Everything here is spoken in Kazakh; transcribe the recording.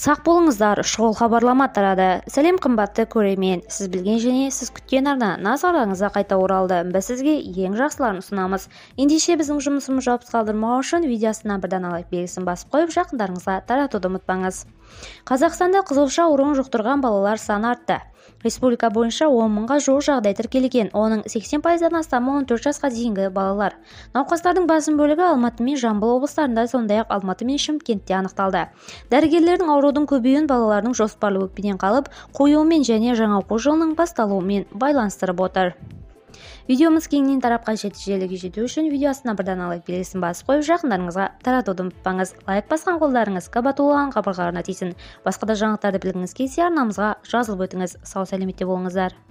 сақ болыңыздар шұғыл хабарлама тарады сәлем қымбатты көремен. сіз білген және сіз күткен арна назарларыңызға қайта оралды біз сізге ең жақсыларын ұсынамыз ендеше біздің жұмысымыз жауапсыз қалдырмау үшін видеосына бірден лайк белгісін басып қойып жақындарыңызға таратуды ұмытпаңыз қазақстанда қызылша ауруын жұқтырған балалар саны артты республика бойынша он мыңға жуық жағдай тіркелген оның 80 пайыздан астамы 14 жасқа дейінгі балалар науқастардың басым бөлігі алматы мен жамбыл облыстарында сондай-ақ алматы мен шымкентте анықталды дәрігерлердің аурудың көбеюін балалардың жоспарлы өкпеден қалып қоюымен және жаңа оқу жылының басталуымен байланыстырып отыр видеомыз кеңінен тарапқа жеті жету үшін видео астына бірден лайк белгісін басып қойып жақындарыңызға таратуды ұмытпаңыз лайк басқан қолдарыңыз кабатулаған қабырғаларына тисін басқа да жаңалықтарды білгіңіз келсе арнамызға жазылып өтіңіз сау сәлеметте болыңыздар